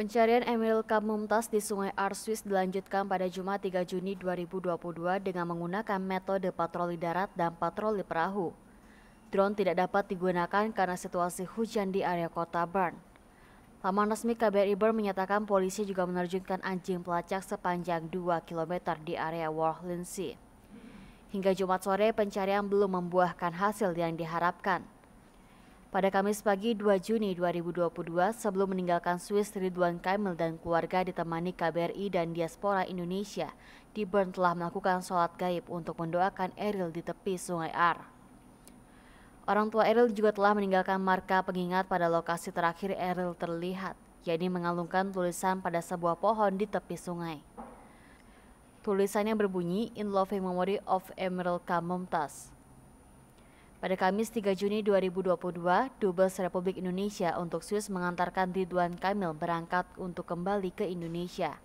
Pencarian Emeril Kamumtas Mumtaz di Sungai Arswis dilanjutkan pada Jumat 3 Juni 2022 dengan menggunakan metode patroli darat dan patroli perahu. Drone tidak dapat digunakan karena situasi hujan di area kota Bern. Laman resmi KBRI Bern menyatakan polisi juga menerjunkan anjing pelacak sepanjang 2 km di area Warlinsea. Hingga Jumat sore, pencarian belum membuahkan hasil yang diharapkan. Pada Kamis pagi 2 Juni 2022, sebelum meninggalkan Swiss, Ridwan Kamil dan keluarga ditemani KBRI dan diaspora Indonesia di Bern telah melakukan sholat gaib untuk mendoakan Eril di tepi Sungai Ar. Orang tua Eril juga telah meninggalkan marka pengingat pada lokasi terakhir Eril terlihat, yakni mengalungkan tulisan pada sebuah pohon di tepi sungai. Tulisannya berbunyi In Loving Memory of Emerald Kamumtas. Pada Kamis 3 Juni 2022, Dubes Republik Indonesia untuk Swiss mengantarkan Ridwan Kamil berangkat untuk kembali ke Indonesia.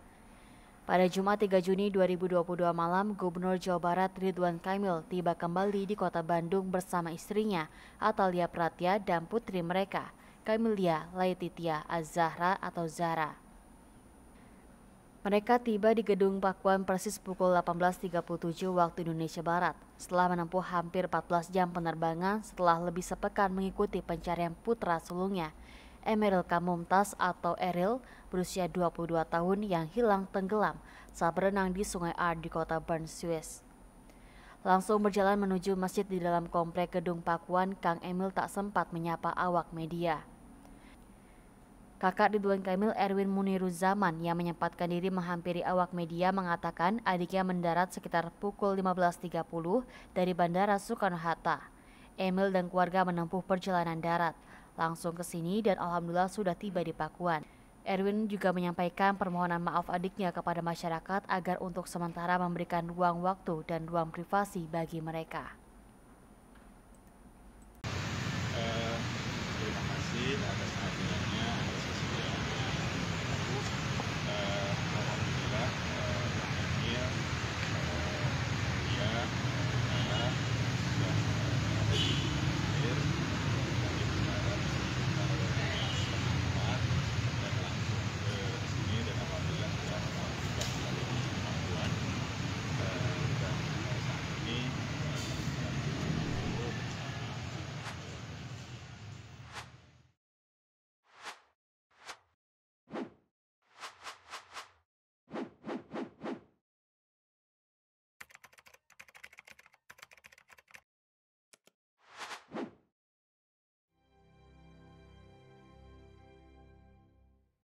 Pada Jumat 3 Juni 2022 malam, Gubernur Jawa Barat Ridwan Kamil tiba kembali di kota Bandung bersama istrinya, Atalia Pratia dan putri mereka, Kamilia Laetitia Azahra atau Zahra. Mereka tiba di Gedung Pakuan persis pukul 18.37 waktu Indonesia Barat setelah menempuh hampir 14 jam penerbangan setelah lebih sepekan mengikuti pencarian putra sulungnya. Emeril Kamumtas atau Eril berusia 22 tahun yang hilang tenggelam saat berenang di Sungai Ar di kota Bern, Swiss. Langsung berjalan menuju masjid di dalam komplek gedung Pakuan, Kang Emil tak sempat menyapa awak media. Kakak Ridwan Kamil Erwin Muniruzaman yang menyempatkan diri menghampiri awak media mengatakan adiknya mendarat sekitar pukul 15.30 dari Bandara Soekarno-Hatta. Emil dan keluarga menempuh perjalanan darat, langsung ke sini dan alhamdulillah sudah tiba di Pakuan. Erwin juga menyampaikan permohonan maaf adiknya kepada masyarakat agar untuk sementara memberikan ruang waktu dan ruang privasi bagi mereka.